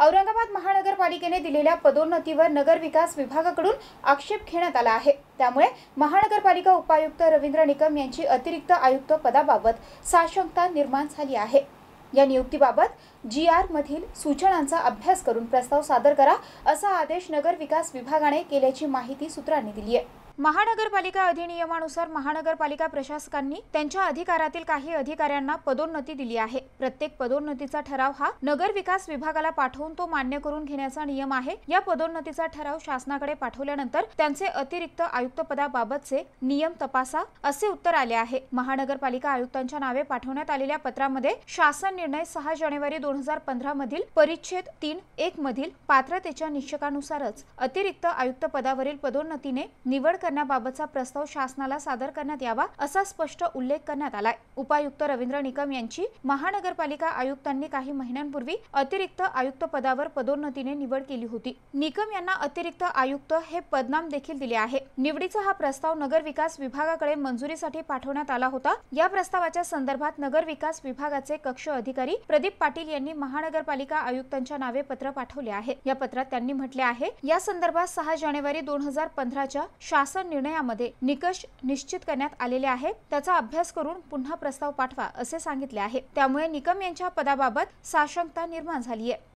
औरंगाबाद महानगरपालिकेने दिलेल्या पदोन्नतीवर नगरविकास विभागाकडून आक्षेप घेण्यात आला आहे त्यामुळे महानगरपालिका उपायुक्त रवींद्र निकम यांची अतिरिक्त आयुक्त पदाबाबत साशंकता निर्माण झाली आहे या नियुक्तीबाबत जी मधील सूचनांचा अभ्यास करून प्रस्ताव सादर करा असा आदेश नगर विकास विभागाने केल्याची माहिती सूत्रांनी दिली आहे महानगरपालिका अधिनियमानुसार महानगरपालिका प्रशासकांनी त्यांच्या अधिकारातील काही अधिकाऱ्यांना पदोन्नती दिली आहे प्रत्येक पदोन्नतीचा ठराव हा नगर विकास विभागाला पाठवून तो मान्य करून घेण्याचा नियम आहे या पदोन्नतीचा ठराव शासनाकडे पाठवल्यानंतर त्यांचे अतिरिक्त आयुक्तपदाबाबतचे नियम तपासा असे उत्तर आले आहे महानगरपालिका आयुक्तांच्या नावे पाठवण्यात आलेल्या पत्रामध्ये शासन निर्णय सहा जानेवारी दोन हजार पंधरा मधील परिच्छेद तीन एक मधील पात्रतेच्या निश्चकानुसारच अतिरिक्त आयुक्त पदावरील पदोन्नतीने निवड करण्याबाबतचा प्रस्ताव शासनाला सादर करण्यात यावा असा स्पष्ट उल्लेख करण्यात आलाय उपायुक्त रवींद्र निकम यांची महानगरपालिका आयुक्तांनी काही महिन्यांपूर्वी अतिरिक्त आयुक्त पदावर पदोन्नतीने निवड केली होती निकम यांना अतिरिक्त आयुक्त हे पदनाम देखील दिले आहे निवडीचा हा प्रस्ताव नगर विकास विभागाकडे मंजुरीसाठी पाठवण्यात आला होता या प्रस्तावाच्या संदर्भात नगर विकास विभागाचे कक्ष अधिकारी प्रदीप पाटील यांनी महानगरपालिका आयुक्तांच्या नावे पत्र पाठवले आहे या पत्रात त्यांनी म्हटले आहे या संदर्भात सहा जानेवारी दोन हजार पंधराच्या शासन निर्णयामध्ये निकष निश्चित करण्यात आलेले आहेत त्याचा अभ्यास करून पुन्हा प्रस्ताव पाठवा असे सांगितले आहे त्यामुळे निकम यांच्या पदाबाबत साशंकता निर्माण झाली आहे